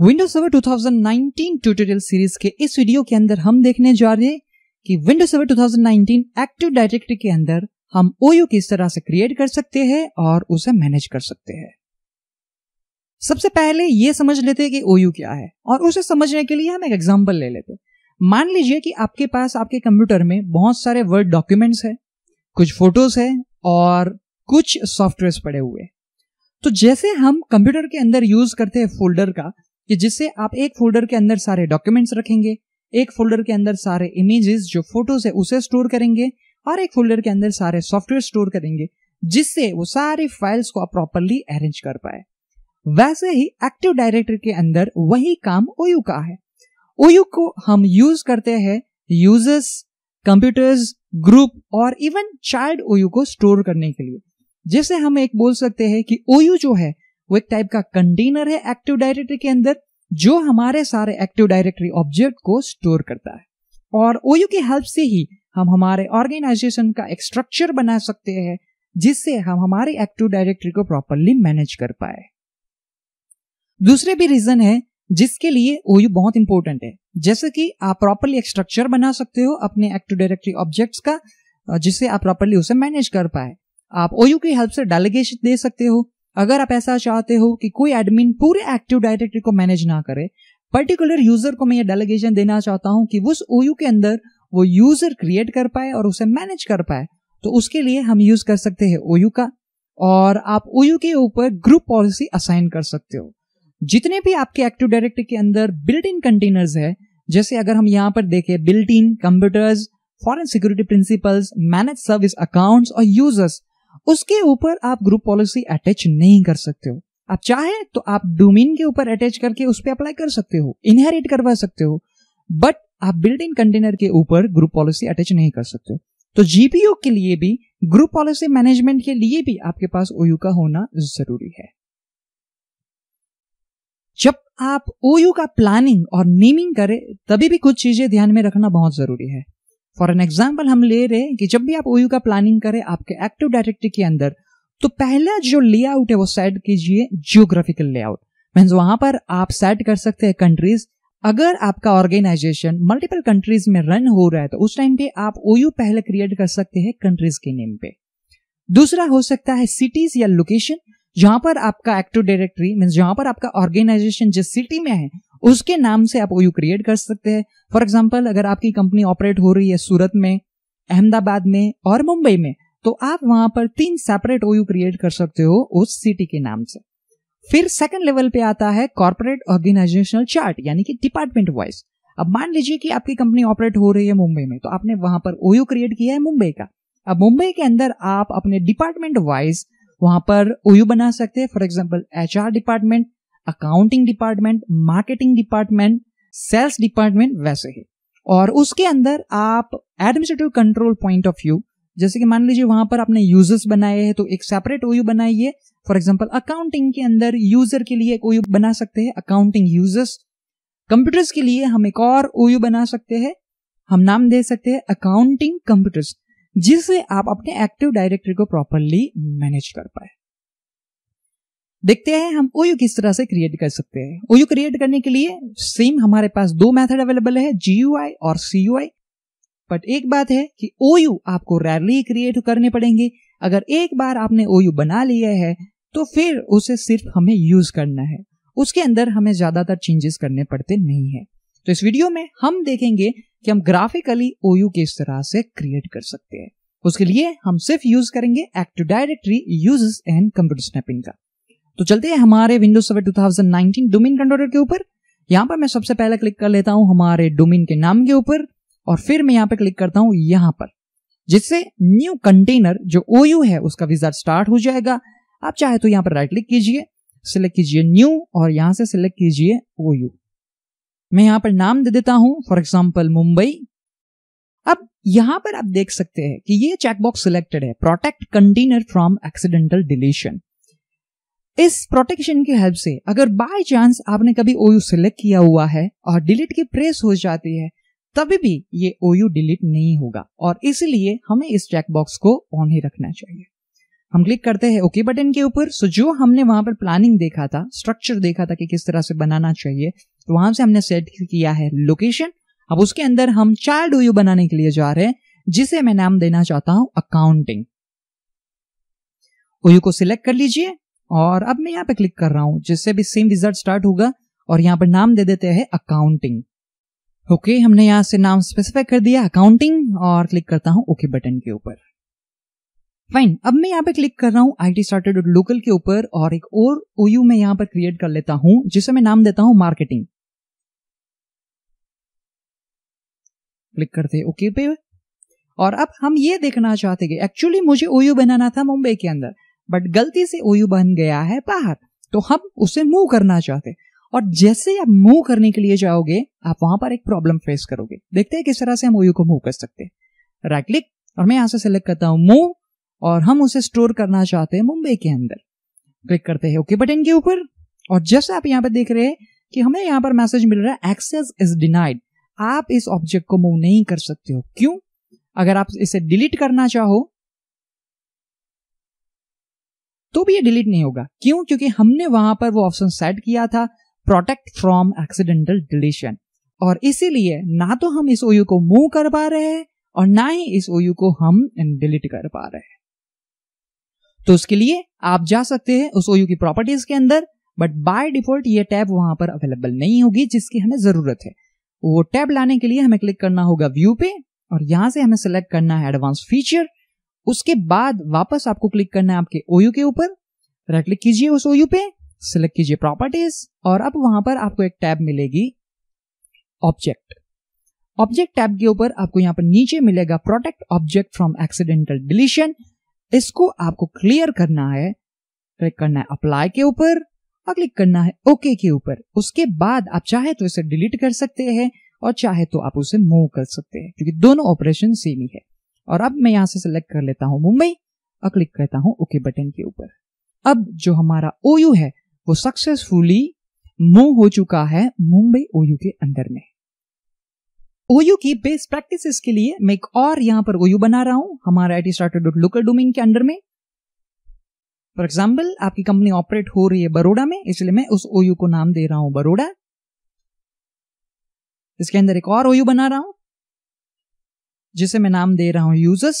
Windows seven 2019 tutorial series के इस video के अंदर हम देखने जा रहे हैं कि विंडोज सेवन 2019 एक्टिव डायरेक्टरी के अंदर हम ओयो किस तरह से क्रिएट कर सकते हैं और उसे मैनेज कर सकते हैं सबसे पहले ये समझ लेते हैं कि ओयू क्या है और उसे समझने के लिए हम एक एग्जाम्पल ले लेते हैं मान लीजिए कि आपके पास आपके कंप्यूटर में बहुत सारे वर्ड डॉक्यूमेंट्स हैं कुछ फोटोज हैं और कुछ सॉफ्टवेयर पड़े हुए तो जैसे हम कंप्यूटर के अंदर यूज करते हैं फोल्डर का कि जिससे आप एक फोल्डर के अंदर सारे डॉक्यूमेंट्स रखेंगे एक फोल्डर के अंदर सारे इमेजेस जो फोटोज है उसे स्टोर करेंगे और एक फोल्डर के अंदर सारे सॉफ्टवेयर स्टोर करेंगे जिससे वो सारे फाइल्स को आप प्रॉपरली अरेंज कर पाए वैसे ही एक्टिव डायरेक्टरी के अंदर वही काम ओयू का है ओयू को हम यूज करते हैं यूजर्स कंप्यूटर्स ग्रुप और इवन चाइल्ड ओयू को स्टोर करने के लिए जैसे हम एक बोल सकते हैं कि ओयू जो है वो एक टाइप का कंटेनर है एक्टिव डायरेक्टरी के अंदर जो हमारे सारे एक्टिव डायरेक्टरी ऑब्जेक्ट को स्टोर करता है और ओयू की हेल्प से ही हम हमारे ऑर्गेनाइजेशन का एक स्ट्रक्चर बना सकते हैं जिससे हम हमारे एक्टिव डायरेक्टरी को प्रॉपरली मैनेज कर पाए दूसरे भी रीजन है जिसके लिए ओयू बहुत इंपॉर्टेंट है जैसे कि आप प्रॉपरली एक स्ट्रक्चर बना सकते हो अपने एक्टिव डायरेक्टरी ऑब्जेक्ट्स का जिससे आप प्रॉपरली उसे मैनेज कर पाए आप ओयू की हेल्प से डेलीगेशन दे सकते हो अगर आप ऐसा चाहते हो कि कोई एडमिन पूरे एक्टिव डायरेक्टरी को मैनेज ना करे पर्टिकुलर यूजर को मैं ये डेलीगेशन देना चाहता हूँ कि उस ओयू के अंदर वो यूजर क्रिएट कर पाए और उसे मैनेज कर पाए तो उसके लिए हम यूज कर सकते हैं ओयू का और आप ओयू के ऊपर ग्रुप पॉलिसी असाइन कर सकते हो जितने भी आपके एक्टिव डायरेक्टरी के अंदर बिल्ट इन कंटेनर्स है जैसे अगर हम यहाँ पर देखें built in computers foreign security principals manage service accounts और यूजर्स उसके ऊपर आप ग्रुप पॉलिसी अटैच नहीं कर सकते हो आप चाहे तो आप डोमेन के ऊपर अटैच करके उस पर अप्लाई कर सकते हो इनहेरिट करवा सकते हो बट आप बिल्ड इन कंटेनर के ऊपर ग्रुप पॉलिसी अटैच नहीं कर सकते हो तो जीपीओ के लिए भी ग्रुप पॉलिसी मैनेजमेंट के लिए भी आपके पास ओयू का होना जरूरी है जब आप ओयू का प्लानिंग और नेमिंग करें तभी भी कुछ चीजें ध्यान में रखना बहुत जरूरी है फॉर एन एग्जाम्पल हम ले रहे हैं कि जब भी आप ओयू का प्लानिंग करें आपके एक्टिव डायरेक्टरी के अंदर तो पहला जो लेआउट है वो सेट कीजिए जियोग्राफिकल लेआउट मीन्स वहां पर आप सेट कर सकते हैं कंट्रीज अगर आपका ऑर्गेनाइजेशन मल्टीपल कंट्रीज में रन हो रहा है तो उस टाइम पे आप ओयू पहले क्रिएट कर सकते हैं कंट्रीज के नेम पे दूसरा हो सकता है सिटीज या लोकेशन जहां पर आपका एक्टिव डायरेक्टरी मीन्स जहां पर आपका ऑर्गेनाइजेशन जिस सिटी में है उसके नाम से आप ओयू क्रिएट कर सकते हैं फॉर एग्जाम्पल अगर आपकी कंपनी ऑपरेट हो रही है सूरत में अहमदाबाद में और मुंबई में तो आप वहां पर तीन सेपरेट ओयू क्रिएट कर सकते हो उस सिटी के नाम से फिर सेकंड लेवल पे आता है कॉर्पोरेट ऑर्गेनाइजेशनल चार्ट यानी कि डिपार्टमेंट वाइज अब मान लीजिए कि आपकी कंपनी ऑपरेट हो रही है मुंबई में तो आपने वहां पर ओयू क्रिएट किया है मुंबई का अब मुंबई के अंदर आप अपने डिपार्टमेंट वाइज वहां पर ओयू बना सकते हैं for example H department accounting department marketing department sales department वैसे ही और उसके अंदर आप administrative control point of view जैसे कि मान लीजिए वहां पर आपने यूजर्स बनाए हैं तो एक सेपरेट ओयू बनाइए फॉर एग्जाम्पल अकाउंटिंग के अंदर यूजर के लिए एक ओयू बना सकते हैं अकाउंटिंग यूजर्स कंप्यूटर्स के लिए हम एक और ओयू बना सकते हैं हम नाम दे सकते हैं अकाउंटिंग कंप्यूटर्स जिससे आप अपने एक्टिव डायरेक्टरी को प्रॉपरली मैनेज कर पाए देखते हैं हम ओयू किस तरह से क्रिएट कर सकते हैं ओयू क्रिएट करने के लिए सेम हमारे पास दो मेथड अवेलेबल है जी और सी बट एक बात है कि ओयू आपको रेयरली क्रिएट करने पड़ेंगे अगर एक बार आपने ओयू बना लिया है तो फिर उसे सिर्फ हमें यूज करना है उसके अंदर हमें ज्यादातर चेंजेस करने पड़ते नहीं है तो इस वीडियो में हम देखेंगे कि हम ग्राफिकली ओयू किस तरह से क्रिएट कर सकते हैं उसके लिए हम सिर्फ यूज करेंगे एक्टिव डायरेक्टरी यूजेस एंड कंप्यूटर स्नैपिंग का तो चलते हैं हमारे विंडोज थाउजेंड 2019 डोमेन कंट्रोलर के ऊपर यहां पर मैं सबसे पहले क्लिक कर लेता हूं हमारे डोमेन के नाम के ऊपर और फिर मैं यहां पर क्लिक करता हूं यहां पर जिससे न्यू कंटेनर जो ओ है उसका विजार स्टार्ट हो जाएगा आप चाहे तो यहां पर राइट क्लिक कीजिए सिलेक्ट कीजिए न्यू और यहां से सिलेक्ट कीजिए ओ मैं यहां पर नाम दे देता हूं फॉर एग्जाम्पल मुंबई अब यहां पर आप देख सकते हैं कि ये चेकबॉक्स सिलेक्टेड है protect container from accidental deletion इस प्रोटेक्शन की हेल्प से अगर बाय चांस आपने कभी ओयू सिलेक्ट किया हुआ है और डिलीट की प्रेस हो जाती है तभी भी ये ओयू डिलीट नहीं होगा और इसलिए हमें इस चेकबॉक्स को ऑन ही रखना चाहिए हम क्लिक करते हैं ओके बटन के ऊपर सो जो हमने वहां पर प्लानिंग देखा था स्ट्रक्चर देखा था कि किस तरह से बनाना चाहिए तो वहां से हमने सेट किया है लोकेशन अब उसके अंदर हम चाइल्ड ओयू बनाने के लिए जा रहे हैं जिसे मैं नाम देना चाहता हूं अकाउंटिंग ओयू को सिलेक्ट कर लीजिए और अब मैं यहाँ पे क्लिक कर रहा हूँ जिससे भी सेम रिजल्ट स्टार्ट होगा और यहाँ पर नाम दे देते हैं अकाउंटिंग ओके okay, हमने यहाँ से नाम स्पेसिफाई कर दिया अकाउंटिंग और क्लिक करता हूँ ओके बटन के ऊपर फाइन अब मैं यहाँ पे क्लिक कर रहा हूँ आई टी स्टार्टेड लोकल के ऊपर और एक और ओयू मैं यहाँ पर क्रिएट कर लेता हूँ जिसे मैं नाम देता हूँ मार्केटिंग क्लिक करते ओके पे और अब हम ये देखना चाहते कि एक्चुअली मुझे ओयू बनाना था मुंबई के अंदर बट गलती से ओयू बन गया है बाहर तो हम उसे मूव करना चाहते और जैसे आप मूव करने के लिए जाओगे आप वहां पर एक प्रॉब्लम फेस करोगे देखते हैं किस तरह से हम ओयू को मूव कर सकते हैं राइट क्लिक और मैं यहां से सिलेक्ट करता हूं मूव और हम उसे स्टोर करना चाहते हैं मुंबई के अंदर क्लिक करते हैं ओके बटन के ऊपर और जैसे आप यहां पर देख रहे हैं कि हमें यहाँ पर मैसेज मिल रहा है एक्सेस इज डिनाइड आप इस ऑब्जेक्ट को मूव नहीं कर सकते हो क्यों अगर आप इसे डिलीट करना चाहो तो भी ये डिलीट नहीं होगा क्यों क्योंकि हमने वहां पर वो ऑप्शन सेट किया था प्रोटेक्ट फ्रॉम एक्सीडेंटल डिलीशन और इसीलिए ना तो हम इस ओयू को मूव कर पा रहे हैं और ना ही इस ओयू को हम डिलीट कर पा रहे हैं तो उसके लिए आप जा सकते हैं उस ओयू की प्रॉपर्टीज के अंदर बट बाय डिफॉल्ट ये टैब वहां पर अवेलेबल नहीं होगी जिसकी हमें जरूरत है वो टैब लाने के लिए हमें क्लिक करना होगा व्यू पे और यहां से हमें सिलेक्ट करना है एडवांस फीचर उसके बाद वापस आपको क्लिक करना है आपके ओयू के ऊपर राइट क्लिक कीजिए उस ओयू पे सिलेक्ट कीजिए प्रॉपर्टीज और अब वहां पर आपको एक टैब मिलेगी ऑब्जेक्ट ऑब्जेक्ट टैब के ऊपर आपको यहां पर नीचे मिलेगा protect object from accidental deletion इसको आपको क्लियर करना है क्लिक करना है अप्लाई के ऊपर और क्लिक करना है ओके के ऊपर उसके बाद आप चाहे तो इसे डिलीट कर सकते हैं और चाहे तो आप उसे मूव कर सकते हैं क्योंकि दोनों ऑपरेशन सेम ही है और अब मैं यहां से सिलेक्ट कर लेता हूं मुंबई और क्लिक करता हूं ओके बटन के ऊपर अब जो हमारा ओयू है वो सक्सेसफुली मूव हो चुका है मुंबई ओयू के अंदर में ओयू की बेस्ट प्रैक्टिसेस के लिए मैं एक और यहां पर ओयू बना रहा हूं हमारा I started dot local domain के अंडर में फॉर एग्जाम्पल आपकी कंपनी ऑपरेट हो रही है बड़ोड़ा में इसलिए मैं उस ओयू को नाम दे रहा हूं बड़ोड़ा इसके अंदर एक और ओयू बना रहा हूं जिसे मैं नाम दे रहा हूं यूजर्स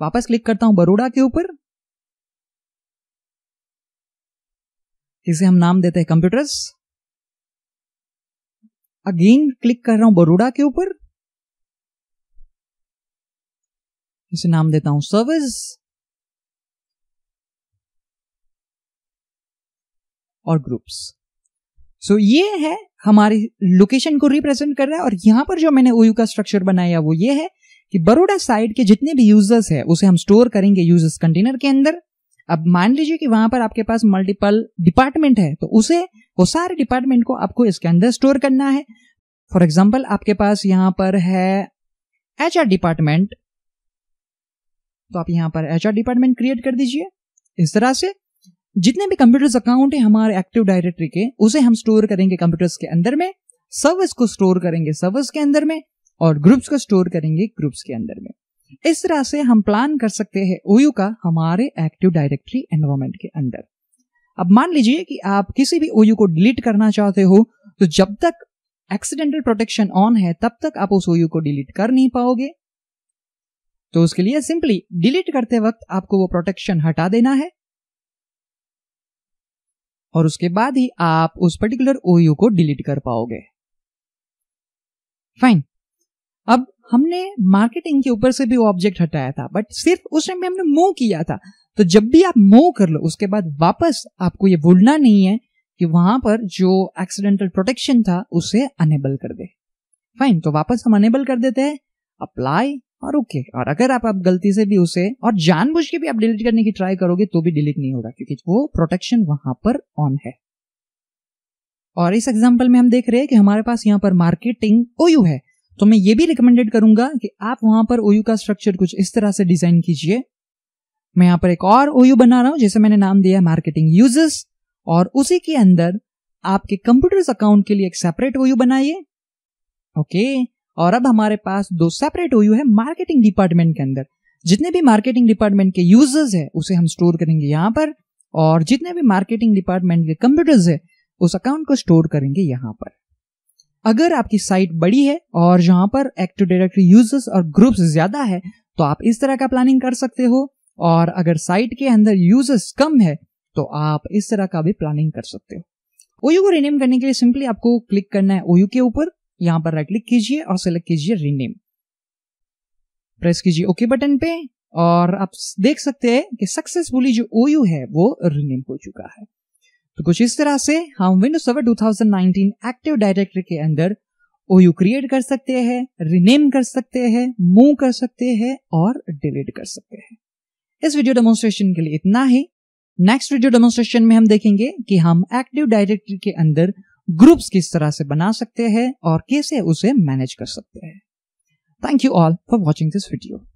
वापस क्लिक करता हूं बरोड़ा के ऊपर इसे हम नाम देते हैं कंप्यूटर्स अगेन क्लिक कर रहा हूं बरोड़ा के ऊपर इसे नाम देता हूं सर्विस और ग्रुप्स सो so, ये है हमारी लोकेशन को रिप्रेजेंट कर रहा है और यहाँ पर जो मैंने ओयू का स्ट्रक्चर बनाया वो ये है कि बड़ोडा साइड के जितने भी यूजर्स है उसे हम स्टोर करेंगे यूजर्स कंटेनर के अंदर अब मान लीजिए कि वहां पर आपके पास मल्टीपल डिपार्टमेंट है तो उसे वो सारे डिपार्टमेंट को आपको इसके अंदर स्टोर करना है फॉर एग्जाम्पल आपके पास यहां पर है एच डिपार्टमेंट तो आप यहां पर एच डिपार्टमेंट क्रिएट कर दीजिए इस तरह से जितने भी कंप्यूटर्स अकाउंट है हमारे एक्टिव डायरेक्टरी के उसे हम स्टोर करेंगे कंप्यूटर्स के अंदर में सर्विस को स्टोर करेंगे सर्विस के अंदर में और ग्रुप्स को स्टोर करेंगे ग्रुप्स के अंदर में इस तरह से हम प्लान कर सकते हैं ओयू का हमारे एक्टिव डायरेक्टरी एनवायरमेंट के अंदर अब मान लीजिए कि आप किसी भी ओयू को डिलीट करना चाहते हो तो जब तक एक्सीडेंटल प्रोटेक्शन ऑन है तब तक आप उस ओयू को डिलीट कर नहीं पाओगे तो उसके लिए सिंपली डिलीट करते वक्त आपको वो प्रोटेक्शन हटा देना है और उसके बाद ही आप उस पर्टिकुलर ओयू को डिलीट कर पाओगे फाइन अब हमने मार्केटिंग के ऊपर से भी ऑब्जेक्ट हटाया था बट सिर्फ उस टाइम हमने मूव किया था तो जब भी आप मूव कर लो उसके बाद वापस आपको ये भूलना नहीं है कि वहां पर जो एक्सीडेंटल प्रोटेक्शन था उसे अनेबल कर दे फाइन तो वापस हम अनेबल कर देते हैं अप्लाई और ओके okay. और अगर आप आप गलती से भी उसे और जानबूझ के भी आप डिलीट करने की ट्राई करोगे तो भी डिलीट नहीं होगा क्योंकि वो प्रोटेक्शन वहां पर ऑन है और इस एग्जाम्पल में हम देख रहे हैं कि हमारे पास यहाँ पर मार्केटिंग ओयू है तो मैं ये भी रिकमेंडेड करूंगा कि आप वहां पर ओयू का स्ट्रक्चर कुछ इस तरह से डिजाइन कीजिए मैं यहाँ पर एक और ओयू बना रहा हूं जिसे मैंने नाम दिया मार्केटिंग यूजर्स और उसी के अंदर आपके कंप्यूटर्स अकाउंट के लिए एक सेपरेट ओयू बनाइए ओके okay. और अब हमारे पास दो सेपरेट ओयू है मार्केटिंग डिपार्टमेंट के अंदर जितने भी मार्केटिंग डिपार्टमेंट के यूजर्स है उसे हम स्टोर करेंगे यहाँ पर और जितने भी मार्केटिंग डिपार्टमेंट के कंप्यूटर्स है उस अकाउंट को स्टोर करेंगे यहाँ पर अगर आपकी साइट बड़ी है और जहां पर एक्टिव डायरेक्टरी यूजर्स और ग्रुप्स ज्यादा है तो आप इस तरह का प्लानिंग कर सकते हो और अगर साइट के अंदर यूजर्स कम है तो आप इस तरह का भी प्लानिंग कर सकते हो ओयू को रिनेम करने के लिए सिंपली आपको क्लिक करना है ओयू के ऊपर यहां पर राइट क्लिक कीजिए और सेलेक्ट कीजिए रीनेम प्रेस कीजिए ओके बटन पे और आप देख सकते हैं कि सक्सेसफुली जो ओयू है वो रीनेम हो चुका है तो कुछ इस तरह से हम विंडोज सर्वर 2019 एक्टिव डायरेक्टरी के अंदर ओयू क्रिएट कर सकते हैं रीनेम कर सकते हैं मूव कर सकते हैं और डिलीट कर सकते हैं इस वीडियो डेमोन्स्ट्रेशन के लिए इतना ही नेक्स्ट वीडियो डेमोन्स्ट्रेशन में हम देखेंगे कि हम एक्टिव डायरेक्टरी के अंदर ग्रुप्स किस तरह से बना सकते हैं और कैसे उसे मैनेज कर सकते हैं thank you all for watching this video